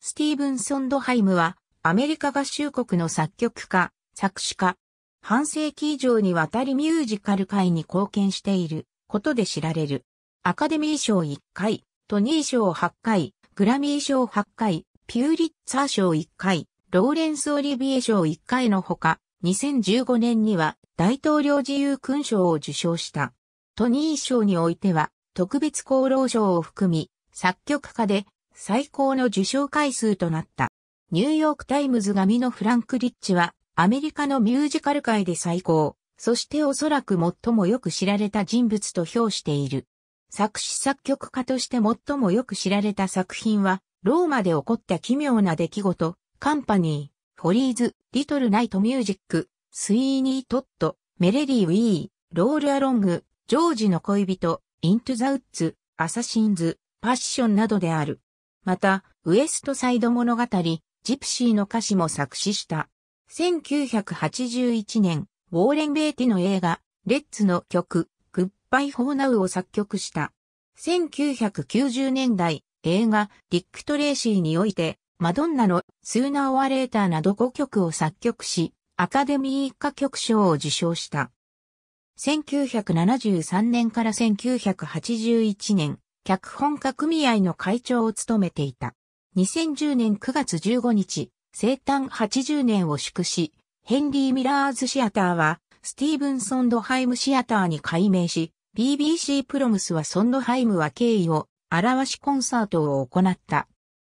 スティーブン・ソンドハイムは、アメリカ合衆国の作曲家、作詞家、半世紀以上にわたりミュージカル界に貢献していることで知られる。アカデミー賞1回、トニー賞8回、グラミー賞8回、ピューリッツァー賞1回、ローレンス・オリビエ賞1回のほか、2015年には大統領自由勲章を受賞した。トニー賞においては、特別功労賞を含み、作曲家で最高の受賞回数となった。ニューヨークタイムズ紙のフランク・リッチは、アメリカのミュージカル界で最高、そしておそらく最もよく知られた人物と評している。作詞作曲家として最もよく知られた作品は、ローマで起こった奇妙な出来事、カンパニー、フォリーズ、リトルナイトミュージック、スイーニートット、メレデー・ウィー、ロール・アロング、ジョージの恋人、イントゥ・ザ・ウッズ、アサシンズ、パッションなどである。また、ウエストサイド物語、ジプシーの歌詞も作詞した。1981年、ウォーレン・ベイティの映画、レッツの曲、グッバイ・ホーナウを作曲した。1990年代、映画、ディック・トレーシーにおいて、マドンナのスーナー・オア・レーターなど5曲を作曲し、アカデミー歌曲賞を受賞した。1973年から1981年、脚本家組合の会長を務めていた。2010年9月15日、生誕80年を祝し、ヘンリー・ミラーズ・シアターは、スティーブン・ソンドハイム・シアターに改名し、BBC プロムスはソンドハイムは敬意を表しコンサートを行った。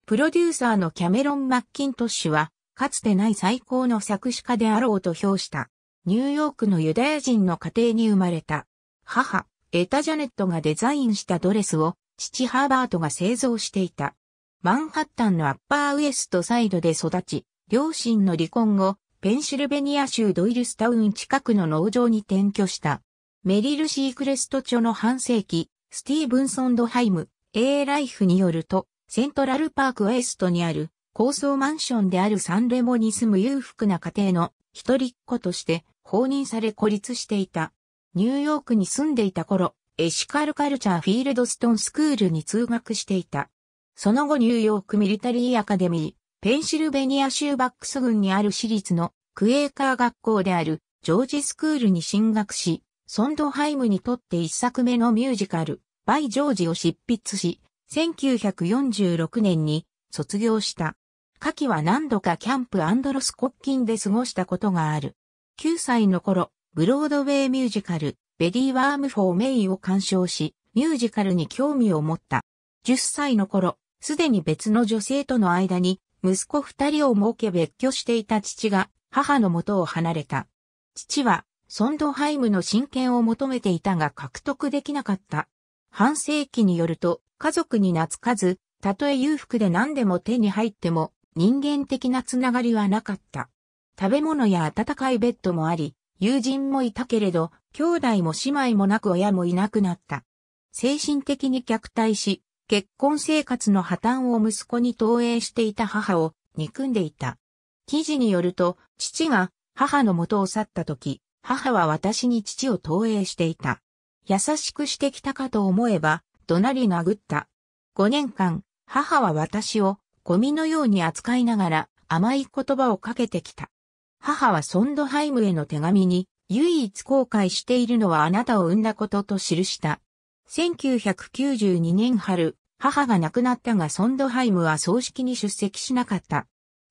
プロデューサーのキャメロン・マッキントッシュは、かつてない最高の作詞家であろうと評した。ニューヨークのユダヤ人の家庭に生まれた。母、エタ・ジャネットがデザインしたドレスを父ハーバートが製造していた。マンハッタンのアッパーウエストサイドで育ち、両親の離婚後、ペンシルベニア州ドイルスタウン近くの農場に転居した。メリル・シークレスト著の半世紀、スティーブンソン・ドハイム、A ライフによると、セントラルパークウエストにある高層マンションであるサンレモに住む裕福な家庭の一人っ子として放任され孤立していた。ニューヨークに住んでいた頃、エシカルカルチャーフィールドストンスクールに通学していた。その後ニューヨークミリタリーアカデミー、ペンシルベニア州バックス郡にある私立のクエーカー学校であるジョージスクールに進学し、ソンドハイムにとって一作目のミュージカル、バイ・ジョージを執筆し、1946年に卒業した。夏季は何度かキャンプロスコッキンで過ごしたことがある。9歳の頃、ブロードウェイミュージカル、ベリー・ワームフォー・メイを鑑賞し、ミュージカルに興味を持った。10歳の頃、すでに別の女性との間に、息子二人を設け別居していた父が、母の元を離れた。父は、ソンドハイムの親権を求めていたが獲得できなかった。半世紀によると、家族に懐かず、たとえ裕福で何でも手に入っても、人間的なつながりはなかった。食べ物や暖かいベッドもあり、友人もいたけれど、兄弟も姉妹もなく親もいなくなった。精神的に虐待し、結婚生活の破綻を息子に投影していた母を憎んでいた。記事によると、父が母の元を去った時、母は私に父を投影していた。優しくしてきたかと思えば、怒鳴り殴った。5年間、母は私をゴミのように扱いながら甘い言葉をかけてきた。母はソンドハイムへの手紙に、唯一後悔しているのはあなたを産んだことと記した。1992年春、母が亡くなったがソンドハイムは葬式に出席しなかった。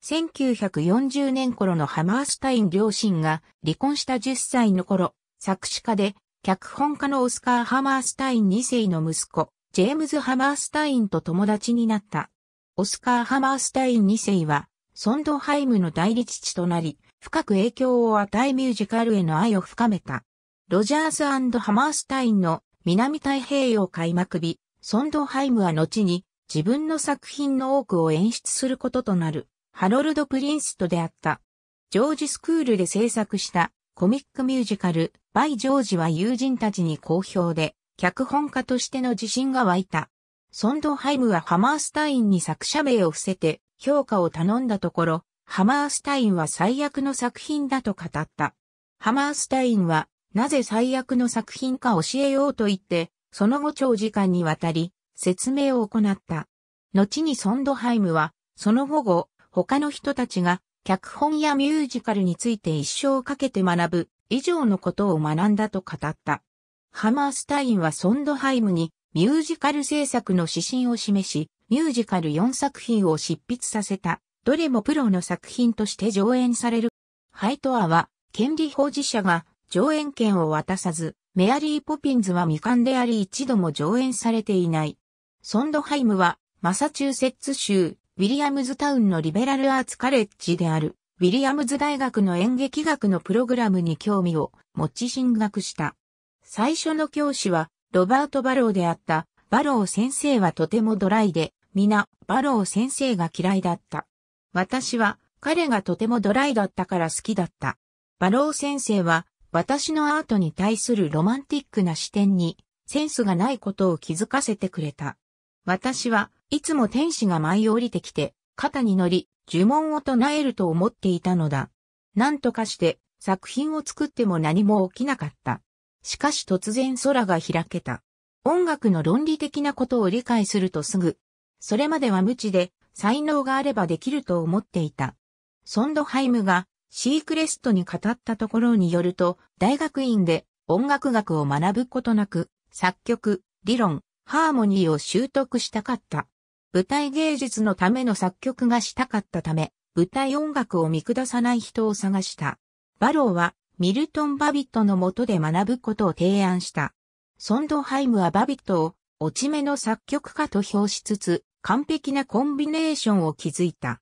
1940年頃のハマースタイン両親が離婚した10歳の頃、作詞家で脚本家のオスカー・ハマースタイン2世の息子、ジェームズ・ハマースタインと友達になった。オスカー・ハマースタイン2世は、ソンドハイムの代理父となり、深く影響を与えミュージカルへの愛を深めた。ロジャースハマースタインの南太平洋開幕日、ソンドハイムは後に自分の作品の多くを演出することとなるハロルド・プリンスと出会った。ジョージスクールで制作したコミックミュージカル、バイ・ジョージは友人たちに好評で、脚本家としての自信が湧いた。ソンドハイムはハマースタインに作者名を伏せて評価を頼んだところ、ハマースタインは最悪の作品だと語った。ハマースタインは、なぜ最悪の作品か教えようと言って、その後長時間にわたり、説明を行った。後にソンドハイムは、その後後、他の人たちが、脚本やミュージカルについて一生かけて学ぶ、以上のことを学んだと語った。ハマースタインはソンドハイムに、ミュージカル制作の指針を示し、ミュージカル4作品を執筆させた。どれもプロの作品として上演される。ハイトアは、権利保持者が上演権を渡さず、メアリー・ポピンズは未完であり一度も上演されていない。ソンドハイムは、マサチューセッツ州、ウィリアムズタウンのリベラルアーツカレッジである、ウィリアムズ大学の演劇学のプログラムに興味を持ち進学した。最初の教師は、ロバート・バローであった。バロー先生はとてもドライで、皆、バロー先生が嫌いだった。私は彼がとてもドライだったから好きだった。バロー先生は私のアートに対するロマンティックな視点にセンスがないことを気づかせてくれた。私はいつも天使が舞い降りてきて肩に乗り呪文を唱えると思っていたのだ。何とかして作品を作っても何も起きなかった。しかし突然空が開けた。音楽の論理的なことを理解するとすぐ、それまでは無知で才能があればできると思っていた。ソンドハイムがシークレストに語ったところによると、大学院で音楽学を学ぶことなく、作曲、理論、ハーモニーを習得したかった。舞台芸術のための作曲がしたかったため、舞台音楽を見下さない人を探した。バローはミルトン・バビットの下で学ぶことを提案した。ソンドハイムはバビットを落ち目の作曲家と評しつつ、完璧なコンビネーションを築いた。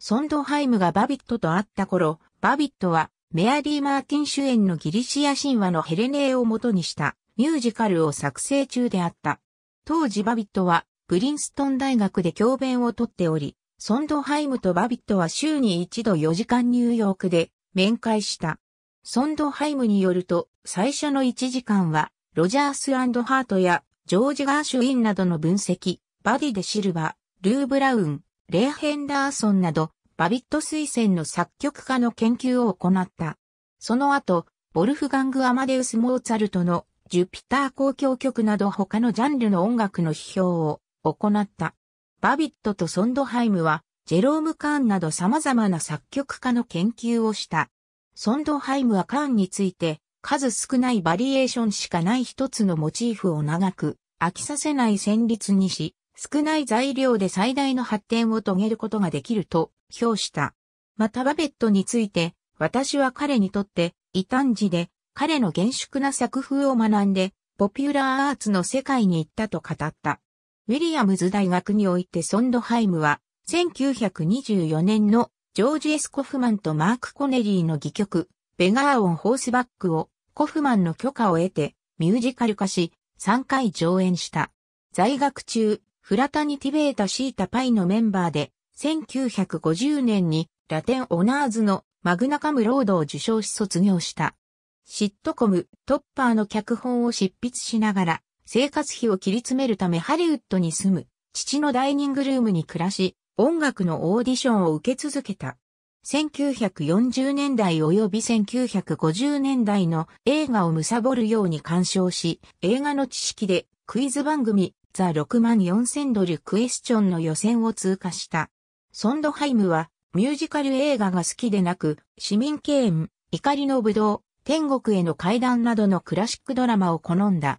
ソンドハイムがバビットと会った頃、バビットはメアリー・マーティン主演のギリシア神話のヘレネーを元にしたミュージカルを作成中であった。当時バビットはプリンストン大学で教鞭をとっており、ソンドハイムとバビットは週に一度4時間ニューヨークで面会した。ソンドハイムによると、最初の1時間は、ロジャースハートやジョージ・ガーシュインなどの分析、バディ・デ・シルバ、ルー・ブラウン、レア・ヘンダーソンなど、バビット推薦の作曲家の研究を行った。その後、ボルフガング・アマデウス・モーツァルトのジュピター交響曲など他のジャンルの音楽の批評を行った。バビットとソンドハイムは、ジェローム・カーンなど様々な作曲家の研究をした。ソンドハイムはカーンについて、数少ないバリエーションしかない一つのモチーフを長く、飽きさせない旋律にし、少ない材料で最大の発展を遂げることができると評した。またバベットについて、私は彼にとって異端児で、彼の厳粛な作風を学んで、ポピュラーアーツの世界に行ったと語った。ウィリアムズ大学においてソンドハイムは、1924年のジョージ・エス・コフマンとマーク・コネリーの戯曲、ベガーオン・ホースバックをコフマンの許可を得てミュージカル化し3回上演した。在学中、フラタニティベータシータパイのメンバーで、1950年にラテンオナーズのマグナカムロードを受賞し卒業した。シットコム、トッパーの脚本を執筆しながら、生活費を切り詰めるためハリウッドに住む、父のダイニングルームに暮らし、音楽のオーディションを受け続けた。1940年代及び1950年代の映画を貪るように鑑賞し、映画の知識でクイズ番組、ザ6万4000ドルクエスチョンの予選を通過した。ソンドハイムはミュージカル映画が好きでなく、市民敬遠、怒りの武道、天国への階段などのクラシックドラマを好んだ。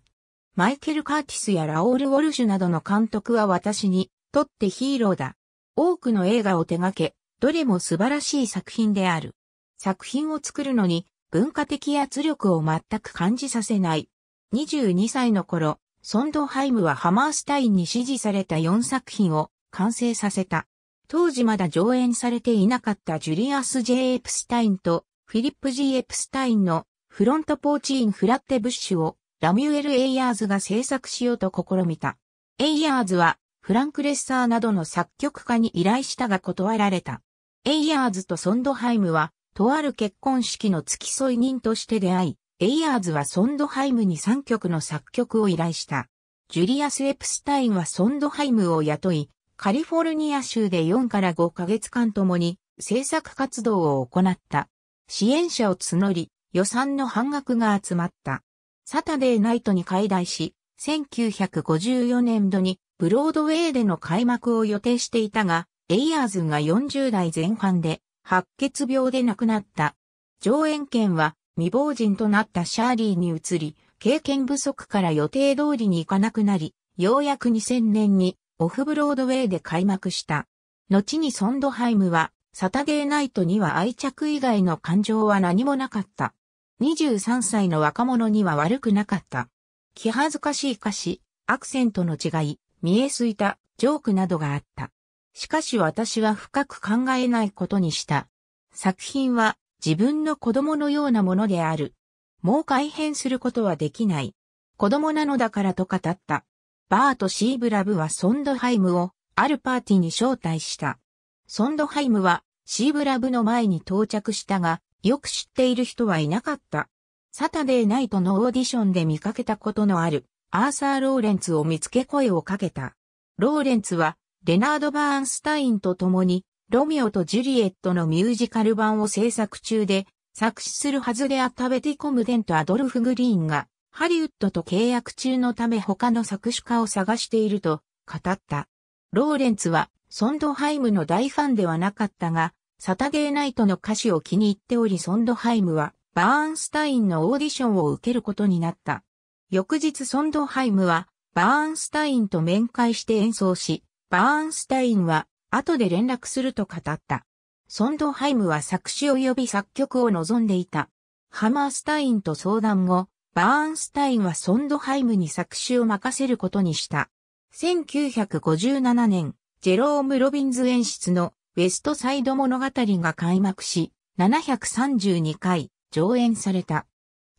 マイケル・カーティスやラオール・ウォルシュなどの監督は私にとってヒーローだ。多くの映画を手掛け、どれも素晴らしい作品である。作品を作るのに文化的圧力を全く感じさせない。22歳の頃、ソンドハイムはハマースタインに支持された4作品を完成させた。当時まだ上演されていなかったジュリアス・ジェイエプスタインとフィリップ・ジーエプスタインのフロントポーチイン・フラッテ・ブッシュをラミュエル・エイヤーズが制作しようと試みた。エイヤーズはフランク・レッサーなどの作曲家に依頼したが断られた。エイヤーズとソンドハイムはとある結婚式の付き添い人として出会い、エイヤーズはソンドハイムに3曲の作曲を依頼した。ジュリアス・エプスタインはソンドハイムを雇い、カリフォルニア州で4から5ヶ月間ともに制作活動を行った。支援者を募り、予算の半額が集まった。サタデーナイトに開題し、1954年度にブロードウェイでの開幕を予定していたが、エイヤーズが40代前半で白血病で亡くなった。上演権は未亡人となったシャーリーに移り、経験不足から予定通りに行かなくなり、ようやく2000年にオフブロードウェイで開幕した。後にソンドハイムは、サタデーナイトには愛着以外の感情は何もなかった。23歳の若者には悪くなかった。気恥ずかしい歌詞、アクセントの違い、見えすいた、ジョークなどがあった。しかし私は深く考えないことにした。作品は自分の子供のようなものである。もう改変することはできない。子供なのだからと語った。バーとシーブラブはソンドハイムをあるパーティーに招待した。ソンドハイムはシーブラブの前に到着したが、よく知っている人はいなかった。サタデーナイトのオーディションで見かけたことのあるアーサー・ローレンツを見つけ声をかけた。ローレンツはレナード・バーンスタインと共にロミオとジュリエットのミュージカル版を制作中で、作詞するはずであったベティ・コムデンとアドルフ・グリーンが、ハリウッドと契約中のため他の作詞家を探していると語った。ローレンツはソンドハイムの大ファンではなかったが、サタデーナイトの歌詞を気に入っておりソンドハイムはバーンスタインのオーディションを受けることになった。翌日ソンドハイムはバーンスタインと面会して演奏し、バーンスタインは後で連絡すると語った。ソンドハイムは作詞及び作曲を望んでいた。ハマースタインと相談後、バーンスタインはソンドハイムに作詞を任せることにした。1957年、ジェローム・ロビンズ演出のウェストサイド物語が開幕し、732回上演された。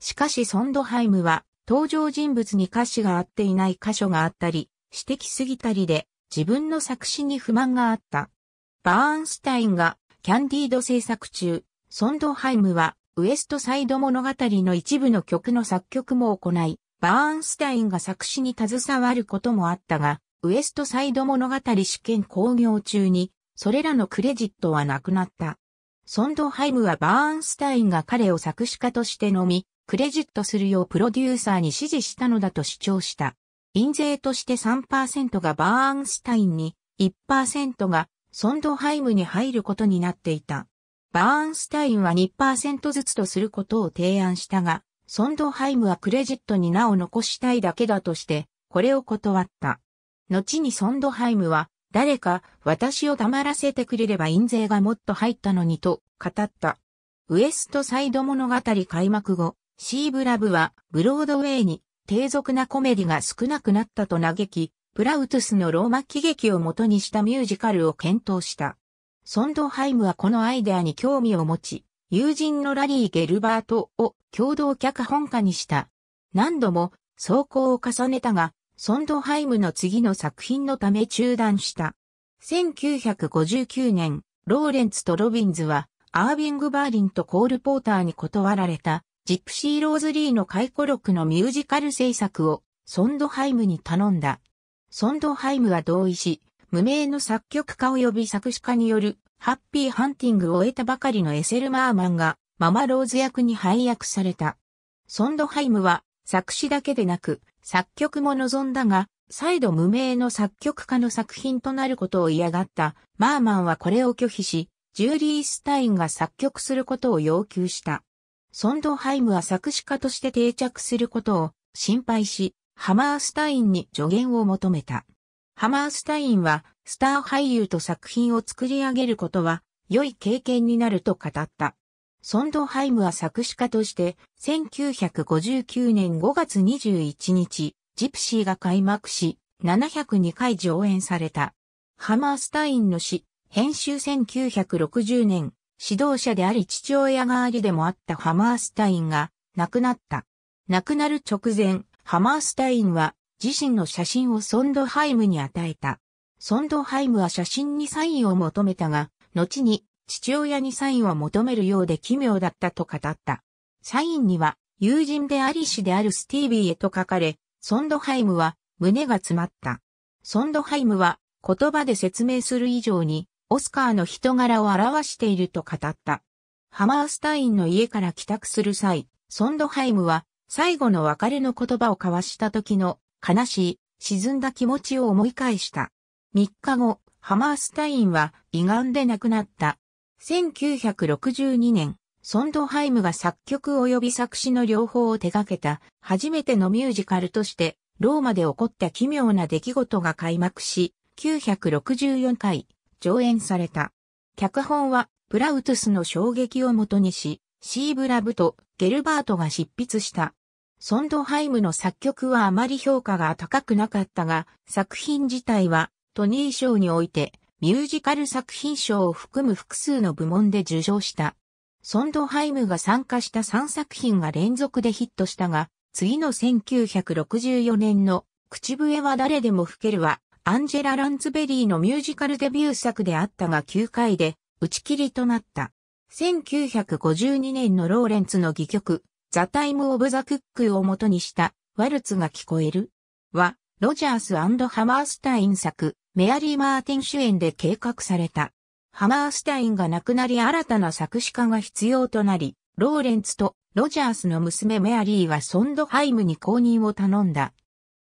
しかしソンドハイムは登場人物に歌詞が合っていない箇所があったり、指摘すぎたりで自分の作詞に不満があった。バーンスタインがキャンディード制作中、ソンドハイムはウエストサイド物語の一部の曲の作曲も行い、バーンスタインが作詞に携わることもあったが、ウエストサイド物語試験興行中に、それらのクレジットはなくなった。ソンドハイムはバーンスタインが彼を作詞家としてのみ、クレジットするようプロデューサーに指示したのだと主張した。印税として3%がバーンスタインに、1%がソンドハイムに入ることになっていた。バーンスタインは2%ずつとすることを提案したが、ソンドハイムはクレジットに名を残したいだけだとして、これを断った。後にソンドハイムは、誰か私を黙らせてくれれば印税がもっと入ったのにと語った。ウエストサイド物語開幕後、シーブラブはブロードウェイに低俗なコメディが少なくなったと嘆き、プラウトスのローマ喜劇を元にしたミュージカルを検討した。ソンドハイムはこのアイデアに興味を持ち、友人のラリー・ゲルバートを共同脚本家にした。何度も走行を重ねたが、ソンドハイムの次の作品のため中断した。1959年、ローレンツとロビンズは、アービング・バーリンとコール・ポーターに断られたジプシー・ローズ・リーの回顧録のミュージカル制作をソンドハイムに頼んだ。ソンドハイムは同意し、無名の作曲家及び作詞家によるハッピーハンティングを終えたばかりのエセル・マーマンがママローズ役に配役された。ソンドハイムは作詞だけでなく作曲も望んだが、再度無名の作曲家の作品となることを嫌がったマーマンはこれを拒否し、ジューリー・スタインが作曲することを要求した。ソンドハイムは作詞家として定着することを心配し、ハマースタインに助言を求めた。ハマースタインは、スター俳優と作品を作り上げることは、良い経験になると語った。ソンドハイムは作詞家として、1959年5月21日、ジプシーが開幕し、702回上演された。ハマースタインの詩、編集1960年、指導者であり父親代わりでもあったハマースタインが亡くなった。亡くなる直前、ハマースタインは自身の写真をソンドハイムに与えた。ソンドハイムは写真にサインを求めたが、後に父親にサインを求めるようで奇妙だったと語った。サインには友人であり師であるスティービーへと書かれ、ソンドハイムは胸が詰まった。ソンドハイムは言葉で説明する以上にオスカーの人柄を表していると語った。ハマースタインの家から帰宅する際、ソンドハイムは最後の別れの言葉を交わした時の悲しい、沈んだ気持ちを思い返した。3日後、ハマースタインは胃がんで亡くなった。1962年、ソンドハイムが作曲及び作詞の両方を手掛けた初めてのミュージカルとして、ローマで起こった奇妙な出来事が開幕し、964回上演された。脚本は、プラウトゥスの衝撃をもとにし、シーブラブとゲルバートが執筆した。ソンドハイムの作曲はあまり評価が高くなかったが、作品自体はトニー賞においてミュージカル作品賞を含む複数の部門で受賞した。ソンドハイムが参加した3作品が連続でヒットしたが、次の1964年の口笛は誰でも吹けるはアンジェラ・ランツベリーのミュージカルデビュー作であったが9回で打ち切りとなった。1952年のローレンツの戯曲、ザ・タイム・オブ・ザ・クックを元にした、ワルツが聞こえるは、ロジャースハマースタイン作、メアリー・マーティン主演で計画された。ハマースタインが亡くなり新たな作詞家が必要となり、ローレンツとロジャースの娘メアリーはソンドハイムに公認を頼んだ。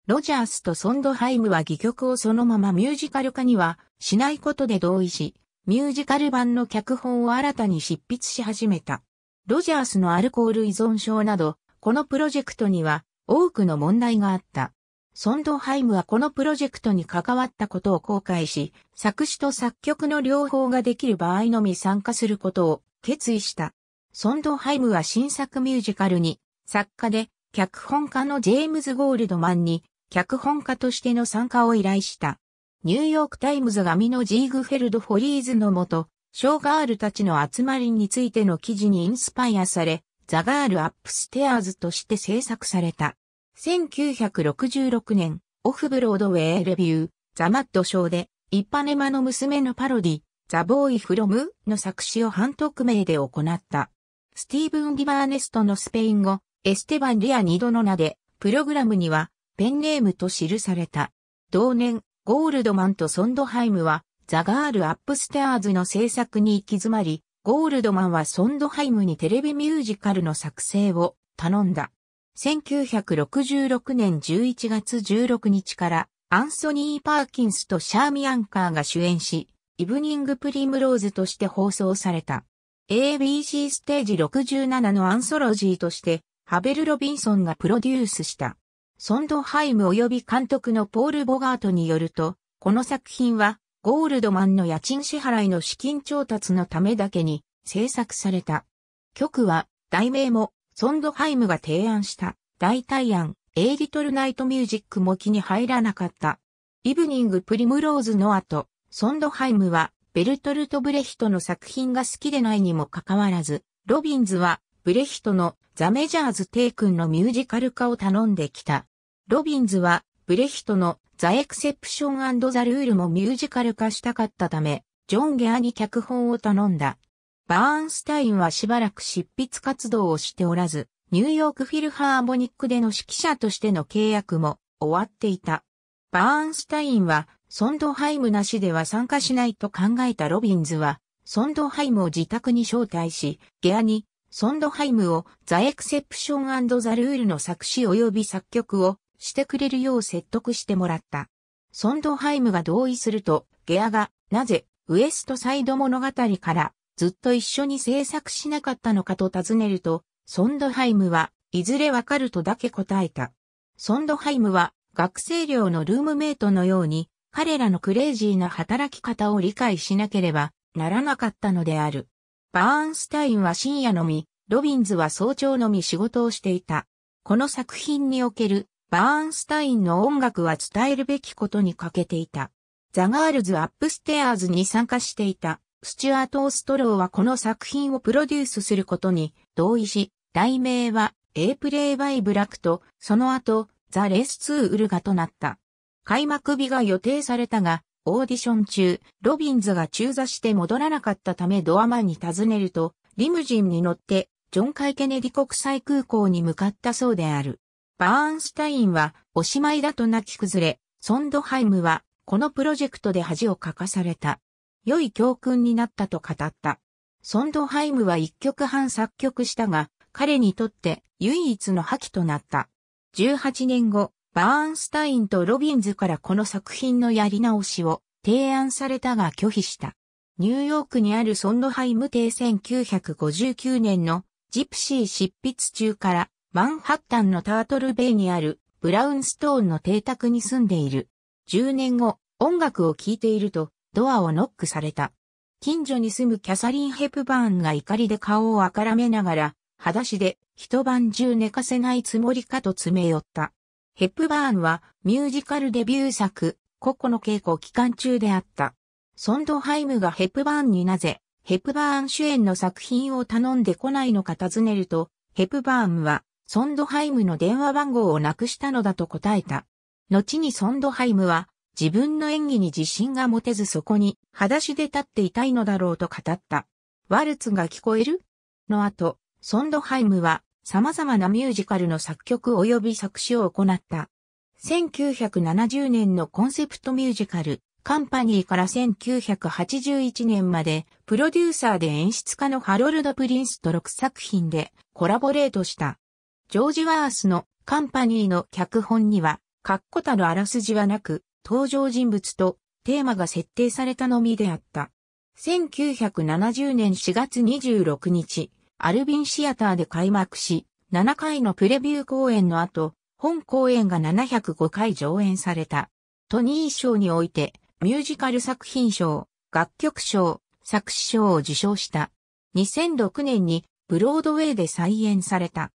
ロジャースとソンドハイムは戯曲をそのままミュージカル化にはしないことで同意し、ミュージカル版の脚本を新たに執筆し始めた。ロジャースのアルコール依存症など、このプロジェクトには多くの問題があった。ソンドハイムはこのプロジェクトに関わったことを公開し、作詞と作曲の両方ができる場合のみ参加することを決意した。ソンドハイムは新作ミュージカルに、作家で脚本家のジェームズ・ゴールドマンに脚本家としての参加を依頼した。ニューヨークタイムズ紙のジーグフェルド・フォリーズのもと、ショーガールたちの集まりについての記事にインスパイアされ、ザガール・アップステアーズとして制作された。1966年、オフブロードウェイレビュー、ザ・マッドーで、イッパネマの娘のパロディ、ザ・ボーイ・フロムの作詞を半匿名で行った。スティーブン・ギバーネストのスペイン語、エステバン・リア・ニドの名で、プログラムには、ペンネームと記された。同年、ゴールドマンとソンドハイムは、ザガール・アップステアーズの制作に行き詰まり、ゴールドマンはソンドハイムにテレビミュージカルの作成を頼んだ。1966年11月16日からアンソニー・パーキンスとシャーミアンカーが主演し、イブニング・プリムローズとして放送された。ABC ステージ67のアンソロジーとして、ハベル・ロビンソンがプロデュースした。ソンドハイム及び監督のポール・ボガートによると、この作品は、ゴールドマンの家賃支払いの資金調達のためだけに制作された。曲は、題名も、ソンドハイムが提案した、代替案、エイリトルナイトミュージックも気に入らなかった。イブニング・プリムローズの後、ソンドハイムは、ベルトルト・ブレヒトの作品が好きでないにもかかわらず、ロビンズはブレヒトのザ・メジャーズ・テイ君のミュージカル化を頼んできた。ロビンズはブレヒトのザ・エクセプションザ・ルールもミュージカル化したかったため、ジョン・ゲアに脚本を頼んだ。バーンスタインはしばらく執筆活動をしておらず、ニューヨークフィルハーモニックでの指揮者としての契約も終わっていた。バーンスタインは、ソンドハイムなしでは参加しないと考えたロビンズは、ソンドハイムを自宅に招待し、ゲアにソンドハイムをザ・エクセプションザ・ルールの作詞及び作曲をしてくれるよう説得してもらった。ソンドハイムが同意すると、ゲアがなぜウエストサイド物語からずっと一緒に制作しなかったのかと尋ねると、ソンドハイムはいずれわかるとだけ答えた。ソンドハイムは学生寮のルームメイトのように彼らのクレイジーな働き方を理解しなければならなかったのである。バーンスタインは深夜のみ、ロビンズは早朝のみ仕事をしていた。この作品におけるバーンスタインの音楽は伝えるべきことに欠けていた。ザガールズ・アップステアーズに参加していたスチュアート・オストローはこの作品をプロデュースすることに同意し、題名は A イプレイ・バイ・ブラックとその後ザ・レス・ツー・ウルガとなった。開幕日が予定されたが、オーディション中、ロビンズが中座して戻らなかったためドアマンに尋ねると、リムジンに乗って、ジョン・カイ・ケネディ国際空港に向かったそうである。バーンスタインは、おしまいだと泣き崩れ、ソンドハイムは、このプロジェクトで恥をかかされた。良い教訓になったと語った。ソンドハイムは一曲半作曲したが、彼にとって唯一の破棄となった。18年後、バーンスタインとロビンズからこの作品のやり直しを提案されたが拒否した。ニューヨークにあるソンドハイム邸1959年のジプシー執筆中からマンハッタンのタートルベイにあるブラウンストーンの邸宅に住んでいる。10年後、音楽を聴いているとドアをノックされた。近所に住むキャサリン・ヘプバーンが怒りで顔をあからめながら、裸足で一晩中寝かせないつもりかと詰め寄った。ヘップバーンはミュージカルデビュー作、個々の稽古期間中であった。ソンドハイムがヘップバーンになぜ、ヘップバーン主演の作品を頼んでこないのか尋ねると、ヘップバーンは、ソンドハイムの電話番号をなくしたのだと答えた。後にソンドハイムは、自分の演技に自信が持てずそこに、裸足で立っていたいのだろうと語った。ワルツが聞こえるの後、ソンドハイムは、様々なミュージカルの作曲及び作詞を行った。1970年のコンセプトミュージカル、カンパニーから1981年まで、プロデューサーで演出家のハロルド・プリンスと6作品でコラボレートした。ジョージ・ワースのカンパニーの脚本には、確固たるあらすじはなく、登場人物とテーマが設定されたのみであった。1970年4月26日、アルビンシアターで開幕し、7回のプレビュー公演の後、本公演が705回上演された。トニー賞において、ミュージカル作品賞、楽曲賞、作詞賞を受賞した。2006年にブロードウェイで再演された。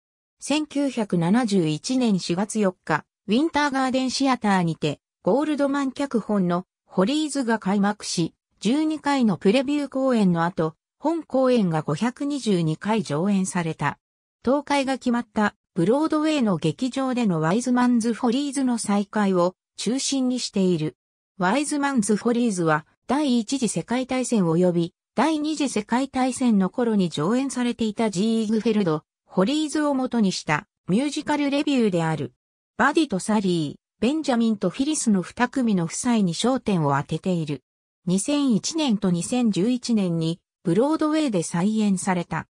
1971年4月4日、ウィンターガーデンシアターにて、ゴールドマン脚本のホリーズが開幕し、12回のプレビュー公演の後、本公演が522回上演された。東海が決まったブロードウェイの劇場でのワイズマンズ・フォリーズの再開を中心にしている。ワイズマンズ・フォリーズは第一次世界大戦及び第二次世界大戦の頃に上演されていたジー・イグフェルド、ホリーズを元にしたミュージカルレビューである。バディとサリー、ベンジャミンとフィリスの二組の夫妻に焦点を当てている。2001年と2011年にブロードウェイで再演された。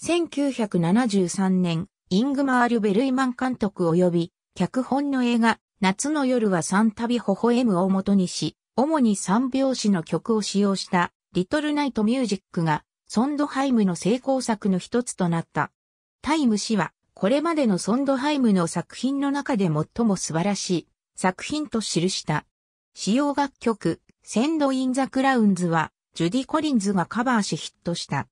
1973年、イングマール・ベルイマン監督及び、脚本の映画、夏の夜は三度微笑むを元にし、主に三拍子の曲を使用した、リトルナイトミュージックが、ソンドハイムの成功作の一つとなった。タイム氏は、これまでのソンドハイムの作品の中で最も素晴らしい作品と記した。使用楽曲、センド・イン・ザ・クラウンズは、ジュディ・コリンズがカバーしヒットした。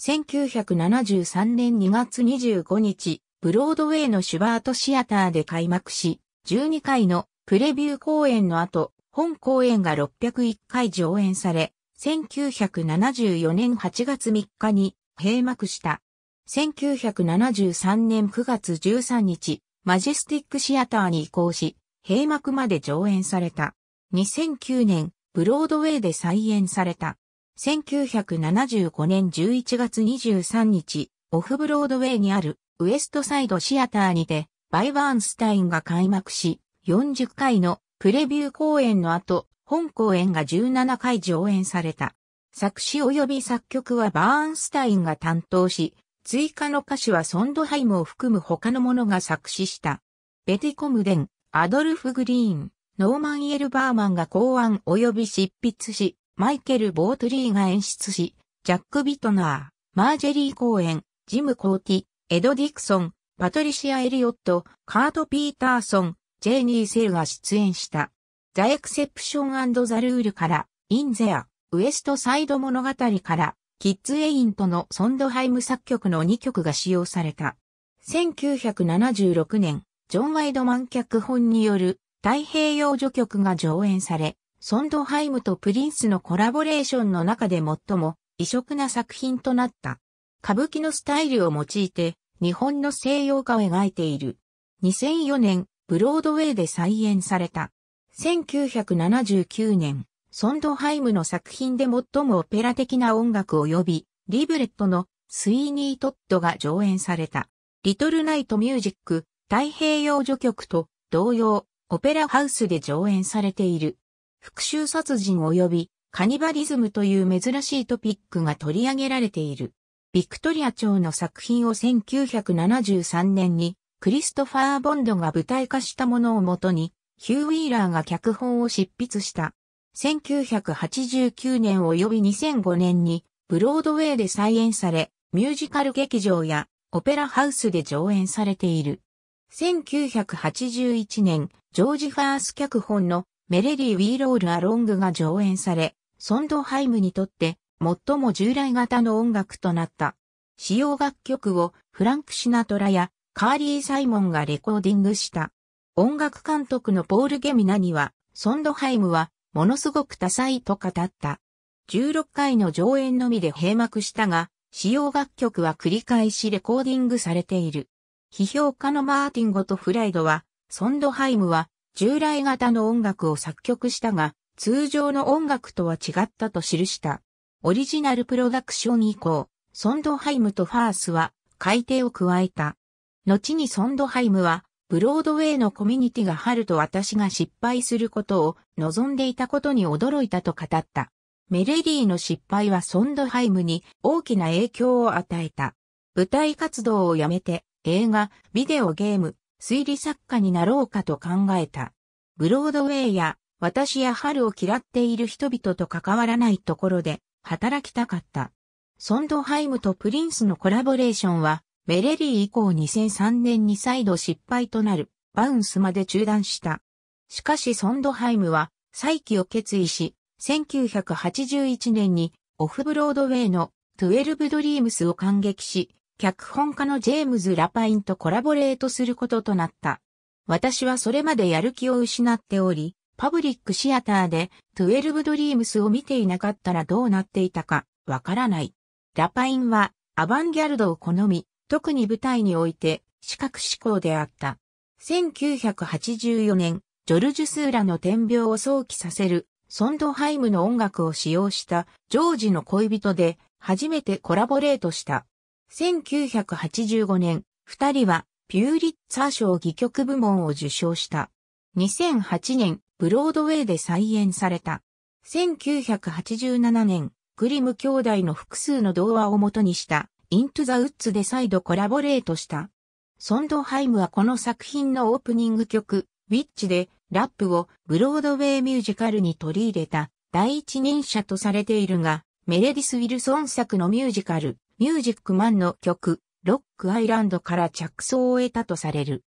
1973年2月25日、ブロードウェイのシュバートシアターで開幕し、12回のプレビュー公演の後、本公演が601回上演され、1974年8月3日に閉幕した。1973年9月13日、マジェスティックシアターに移行し、閉幕まで上演された。2009年、ブロードウェイで再演された。1975年11月23日、オフブロードウェイにあるウエストサイドシアターにて、バイバーンスタインが開幕し、40回のプレビュー公演の後、本公演が17回上演された。作詞及び作曲はバーンスタインが担当し、追加の歌詞はソンドハイムを含む他の者が作詞した。ベティコムデン、アドルフ・グリーン、ノーマン・イエルバーマンが考案及び執筆し、マイケル・ボートリーが演出し、ジャック・ビトナー、マージェリー・公演、ジム・コーティ、エド・ディクソン、パトリシア・エリオット、カート・ピーターソン、ジェイニー・セルが出演した。ザ・エクセプションザ・ルールから、イン・ゼア、ウエスト・サイド物語から、キッズ・エインとのソンドハイム作曲の2曲が使用された。1976年、ジョン・ワイドマン脚本による太平洋序曲が上演され、ソンドハイムとプリンスのコラボレーションの中で最も異色な作品となった。歌舞伎のスタイルを用いて日本の西洋化を描いている。2004年、ブロードウェイで再演された。1979年、ソンドハイムの作品で最もオペラ的な音楽を呼び、リブレットのスイーニー・トッドが上演された。リトルナイト・ミュージック、太平洋序曲と同様、オペラハウスで上演されている。復讐殺人及びカニバリズムという珍しいトピックが取り上げられている。ビクトリア朝の作品を1973年にクリストファー・ボンドが舞台化したものをもとにヒュー・ウィーラーが脚本を執筆した。1989年及び2005年にブロードウェイで再演され、ミュージカル劇場やオペラハウスで上演されている。1981年、ジョージ・ファース脚本のメレリー・ウィーロール・アロングが上演され、ソンドハイムにとって最も従来型の音楽となった。使用楽曲をフランク・シナトラやカーリー・サイモンがレコーディングした。音楽監督のポール・ゲミナには、ソンドハイムはものすごく多彩と語った。16回の上演のみで閉幕したが、使用楽曲は繰り返しレコーディングされている。批評家のマーティンゴとフライドは、ソンドハイムは従来型の音楽を作曲したが、通常の音楽とは違ったと記した。オリジナルプロダクション以降、ソンドハイムとファースは改定を加えた。後にソンドハイムは、ブロードウェイのコミュニティが春と私が失敗することを望んでいたことに驚いたと語った。メレデーの失敗はソンドハイムに大きな影響を与えた。舞台活動をやめて映画、ビデオゲーム、推理作家になろうかと考えた。ブロードウェイや私や春を嫌っている人々と関わらないところで働きたかった。ソンドハイムとプリンスのコラボレーションはメレリー以降2003年に再度失敗となるバウンスまで中断した。しかしソンドハイムは再起を決意し、1981年にオフブロードウェイのトゥエルブドリームスを感激し、脚本家のジェームズ・ラパインとコラボレートすることとなった。私はそれまでやる気を失っており、パブリックシアターでトゥエルブ・ドリームスを見ていなかったらどうなっていたかわからない。ラパインはアバンギャルドを好み、特に舞台において視覚思考であった。1984年、ジョルジュ・スーラの天病を想起させるソンドハイムの音楽を使用したジョージの恋人で初めてコラボレートした1985年、二人はピューリッツァー賞戯曲部門を受賞した。2008年、ブロードウェイで再演された。1987年、グリム兄弟の複数の童話を元にした、イントゥザウッズで再度コラボレートした。ソンドハイムはこの作品のオープニング曲、ウィッチで、ラップをブロードウェイミュージカルに取り入れた、第一人者とされているが、メレディス・ウィルソン作のミュージカル、ミュージックマンの曲、ロックアイランドから着想を得たとされる。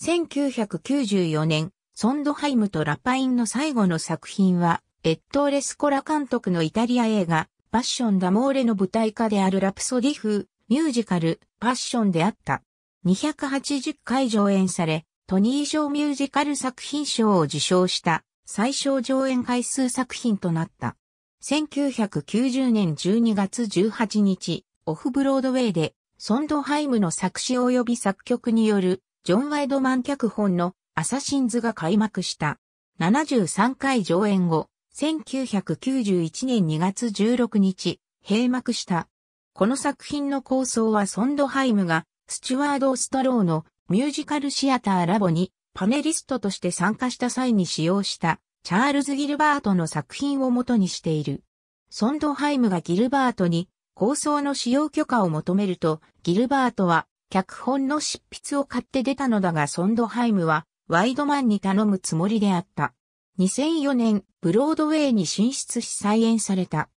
1994年、ソンドハイムとラパインの最後の作品は、エットーレスコラ監督のイタリア映画、パッション・ダ・モーレの舞台化であるラプソディ風、ミュージカル、パッションであった。280回上演され、トニー賞ミュージカル作品賞を受賞した最小上演回数作品となった。1990年12月18日、オフブロードウェイで、ソンドハイムの作詞及び作曲による、ジョン・ワイドマン脚本のアサシンズが開幕した。73回上演後、1991年2月16日、閉幕した。この作品の構想はソンドハイムが、スチュワード・ストローのミュージカルシアターラボにパネリストとして参加した際に使用したチャールズ・ギルバートの作品を元にしている。ソンドハイムがギルバートに構想の使用許可を求めると、ギルバートは脚本の執筆を買って出たのだがソンドハイムはワイドマンに頼むつもりであった。2004年、ブロードウェイに進出し再演された。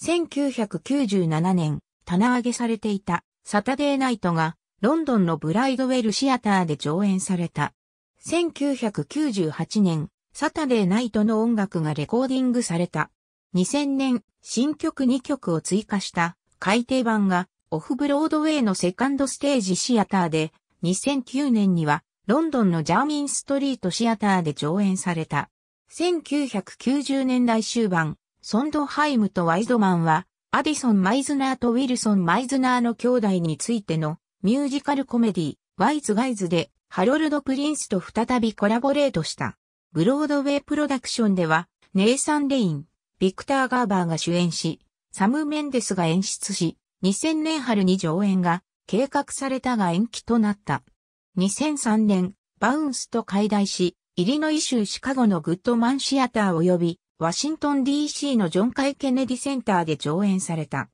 1997年、棚上げされていたサタデーナイトがロンドンのブライドウェルシアターで上演された。1998年、サタデーナイトの音楽がレコーディングされた。2000年、新曲2曲を追加した改訂版がオフブロードウェイのセカンドステージシアターで2009年にはロンドンのジャーミンストリートシアターで上演された。1990年代終盤、ソンドハイムとワイドマンはアディソン・マイズナーとウィルソン・マイズナーの兄弟についてのミュージカルコメディワイズ・ガイズでハロルド・プリンスと再びコラボレートした。ブロードウェイプロダクションではネイサン・レイン、ビクター・ガーバーが主演し、サム・メンデスが演出し、2000年春に上演が計画されたが延期となった。2003年、バウンスと解体し、イリノイ州シカゴのグッドマンシアター及び、ワシントン DC のジョン・カイ・ケネディセンターで上演された。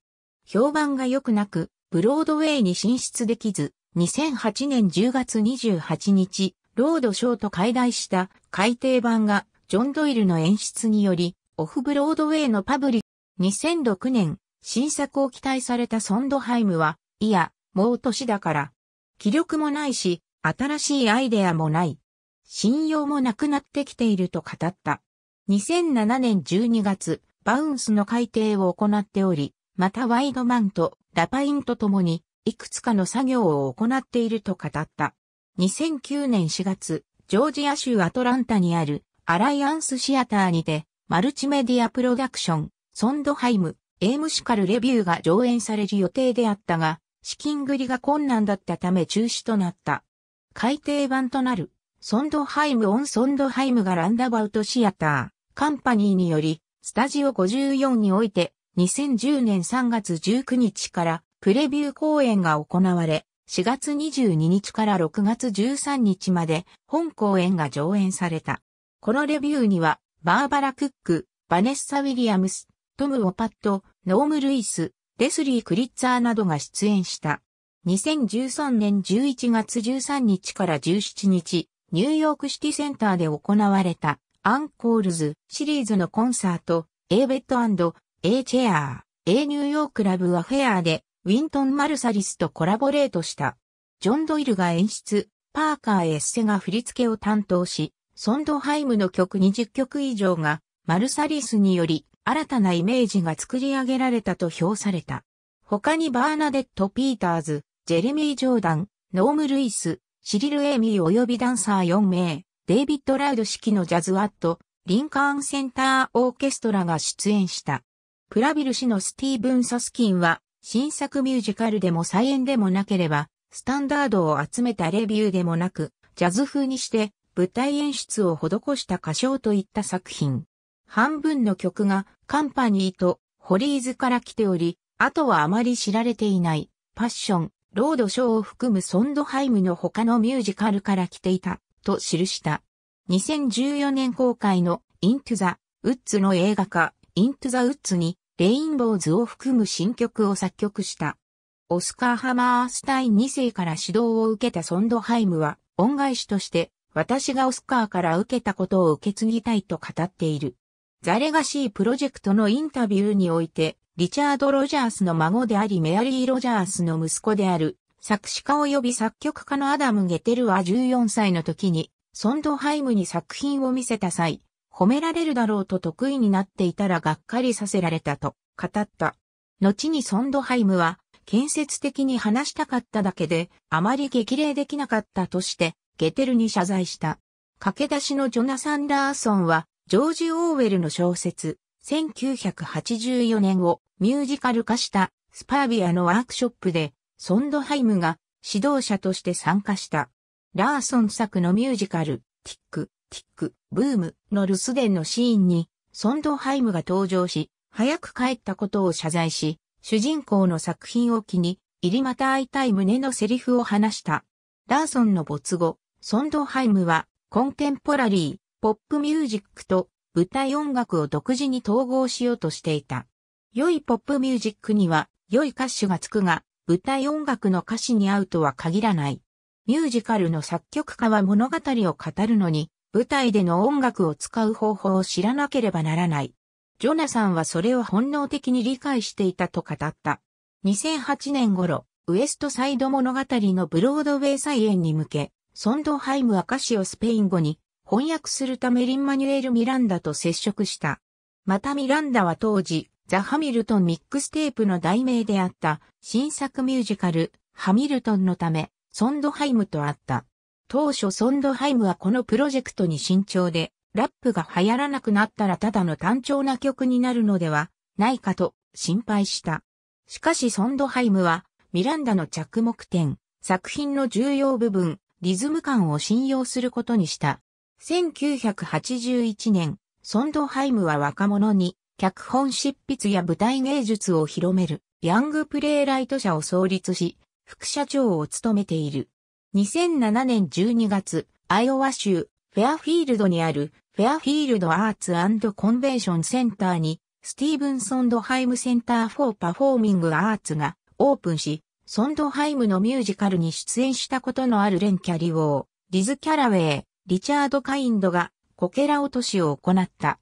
評判が良くなく、ブロードウェイに進出できず、2008年10月28日、ロードショーと解体した改訂版が、ジョン・ドイルの演出により、オフブロードウェイのパブリック2006年、新作を期待されたソンドハイムは、いや、もう年だから。気力もないし、新しいアイデアもない。信用もなくなってきていると語った。2007年12月、バウンスの改定を行っており、またワイドマンとラパインと共に、いくつかの作業を行っていると語った。2009年4月、ジョージア州アトランタにあるアライアンスシアターにて、マルチメディアプロダクション、ソンドハイム、エームシカルレビューが上演される予定であったが、資金繰りが困難だったため中止となった。改訂版となる、ソンドハイム・オン・ソンドハイムがランダバウトシアター、カンパニーにより、スタジオ54において、2010年3月19日からプレビュー公演が行われ、4月22日から6月13日まで本公演が上演された。このレビューには、バーバラ・クック、バネッサ・ウィリアムス、トム・オパット、ノーム・ルイス、レスリー・クリッツァーなどが出演した。2013年11月13日から17日、ニューヨークシティセンターで行われた、アンコールズシリーズのコンサート、A ベッド &A チェアー、A ニューヨークラブアフェアで、ウィントン・マルサリスとコラボレートした。ジョン・ドイルが演出、パーカー・エッセが振り付けを担当し、ソンドハイムの曲20曲以上が、マルサリスにより新たなイメージが作り上げられたと評された。他にバーナデット・ピーターズ、ジェレミー・ジョーダン、ノーム・ルイス、シリル・エイミー及びダンサー4名、デイビッド・ラウド式のジャズアット、リンカーン・センター・オーケストラが出演した。プラビル氏のスティーブン・サスキンは、新作ミュージカルでも再演でもなければ、スタンダードを集めたレビューでもなく、ジャズ風にして、舞台演出を施した歌唱といった作品。半分の曲がカンパニーとホリーズから来ており、あとはあまり知られていないパッション、ロードショーを含むソンドハイムの他のミュージカルから来ていたと記した。2014年公開のイントゥザ・ウッズの映画化イントゥザ・ウッズにレインボーズを含む新曲を作曲した。オスカー・ハマースタイン2世から指導を受けたソンドハイムは恩返しとして私がオスカーから受けたことを受け継ぎたいと語っている。ザ・レガシー・プロジェクトのインタビューにおいて、リチャード・ロジャースの孫でありメアリー・ロジャースの息子である、作詞家及び作曲家のアダム・ゲテルは14歳の時に、ソンドハイムに作品を見せた際、褒められるだろうと得意になっていたらがっかりさせられたと語った。後にソンドハイムは、建設的に話したかっただけで、あまり激励できなかったとして、ゲテルに謝罪した。駆け出しのジョナサン・ラーソンは、ジョージ・オーウェルの小説、1984年をミュージカル化したスパービアのワークショップで、ソンドハイムが指導者として参加した。ラーソン作のミュージカル、ティック、ティック、ブームの留守電のシーンに、ソンドハイムが登場し、早く帰ったことを謝罪し、主人公の作品を機に、入りまた会いたい胸のセリフを話した。ラーソンの没後、ソンドハイムは、コンテンポラリー、ポップミュージックと舞台音楽を独自に統合しようとしていた。良いポップミュージックには良い歌手がつくが、舞台音楽の歌詞に合うとは限らない。ミュージカルの作曲家は物語を語るのに、舞台での音楽を使う方法を知らなければならない。ジョナさんはそれを本能的に理解していたと語った。2008年頃、ウエストサイド物語のブロードウェイ再演に向け、ソンドハイムは歌詞をスペイン語に翻訳するためリンマニュエル・ミランダと接触した。またミランダは当時、ザ・ハミルトンミックステープの題名であった新作ミュージカル、ハミルトンのため、ソンドハイムと会った。当初ソンドハイムはこのプロジェクトに慎重で、ラップが流行らなくなったらただの単調な曲になるのではないかと心配した。しかしソンドハイムはミランダの着目点、作品の重要部分、リズム感を信用することにした。1981年、ソンドハイムは若者に、脚本執筆や舞台芸術を広める、ヤングプレイライト社を創立し、副社長を務めている。2007年12月、アイオワ州、フェアフィールドにある、フェアフィールドアーツコンベンションセンターに、スティーブン・ソンドハイムセンター・フォー・パフォーミング・アーツがオープンし、ソンドハイムのミュージカルに出演したことのあるレン・キャリオー、リズ・キャラウェイ、リチャード・カインドがコケラ落としを行った。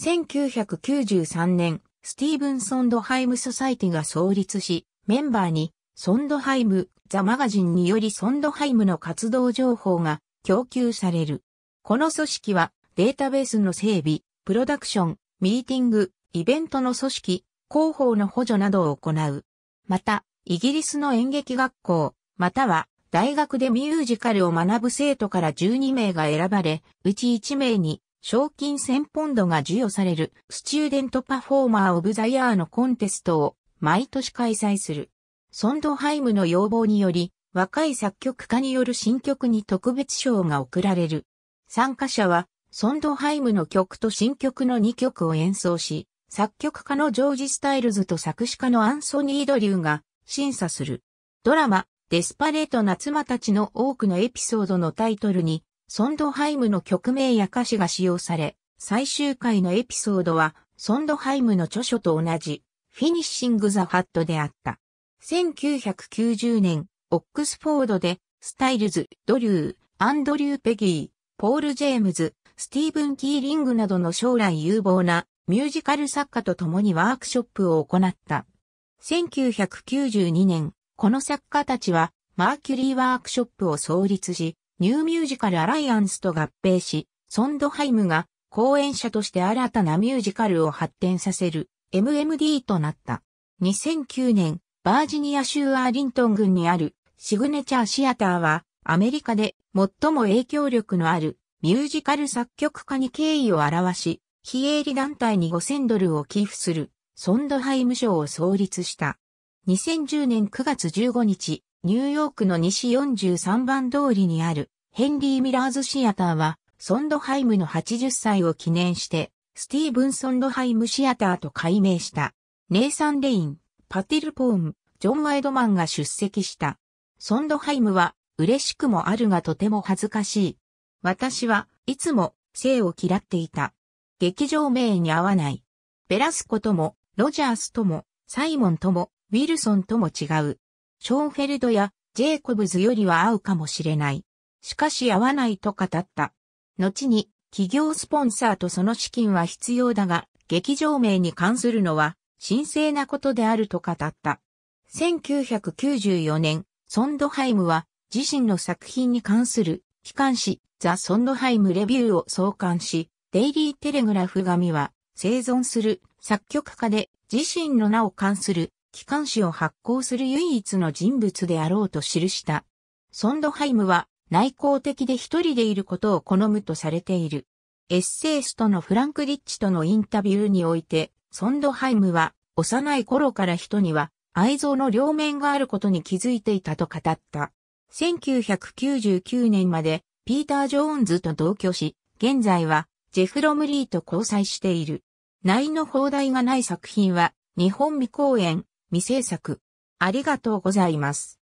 1993年、スティーブン・ソンドハイム・ソサイティが創立し、メンバーに、ソンドハイム・ザ・マガジンによりソンドハイムの活動情報が供給される。この組織は、データベースの整備、プロダクション、ミーティング、イベントの組織、広報の補助などを行う。また、イギリスの演劇学校、または大学でミュージカルを学ぶ生徒から12名が選ばれ、うち1名に賞金1000ポンドが授与されるスチューデントパフォーマーオブザイヤーのコンテストを毎年開催する。ソンドハイムの要望により、若い作曲家による新曲に特別賞が贈られる。参加者は、ソンドハイムの曲と新曲の2曲を演奏し、作曲家のジョージ・スタイルズと作詞家のアンソニー・ドリューが審査する。ドラマ、デスパレートな妻たちの多くのエピソードのタイトルに、ソンドハイムの曲名や歌詞が使用され、最終回のエピソードは、ソンドハイムの著書と同じ、フィニッシング・ザ・ファットであった。1990年、オックスフォードで、スタイルズ、ドリュー、アンドリュー・ペギー、ポール・ジェームズ、スティーブン・キーリングなどの将来有望なミュージカル作家と共にワークショップを行った。1992年、この作家たちは、マーキュリーワークショップを創立し、ニューミュージカルアライアンスと合併し、ソンドハイムが講演者として新たなミュージカルを発展させる MMD となった。2009年、バージニア州アーリントン郡にあるシグネチャーシアターはアメリカで最も影響力のあるミュージカル作曲家に敬意を表し、非営利団体に5000ドルを寄付するソンドハイム賞を創立した。2010年9月15日、ニューヨークの西43番通りにあるヘンリー・ミラーズ・シアターは、ソンドハイムの80歳を記念して、スティーブン・ソンドハイム・シアターと改名した。ネイサン・レイン、パティル・ポーン、ジョン・ワイドマンが出席した。ソンドハイムは、嬉しくもあるがとても恥ずかしい。私はいつも性を嫌っていた。劇場名に合わない。ベラスコとも、ロジャースとも、サイモンとも、ウィルソンとも違う。ショーンフェルドやジェイコブズよりは合うかもしれない。しかし合わないと語った。後に、企業スポンサーとその資金は必要だが、劇場名に関するのは神聖なことであると語った。1994年、ソンドハイムは自身の作品に関する機関誌ザ・ソンドハイムレビューを創刊し、デイリーテレグラフ紙は生存する作曲家で自身の名を冠する機関紙を発行する唯一の人物であろうと記した。ソンドハイムは内向的で一人でいることを好むとされている。エッセイストのフランク・リッチとのインタビューにおいて、ソンドハイムは幼い頃から人には愛憎の両面があることに気づいていたと語った。1999年までピーター・ジョーンズと同居し、現在はジェフ・ロムリーと交際している。内の放題がない作品は日本未公演、未制作。ありがとうございます。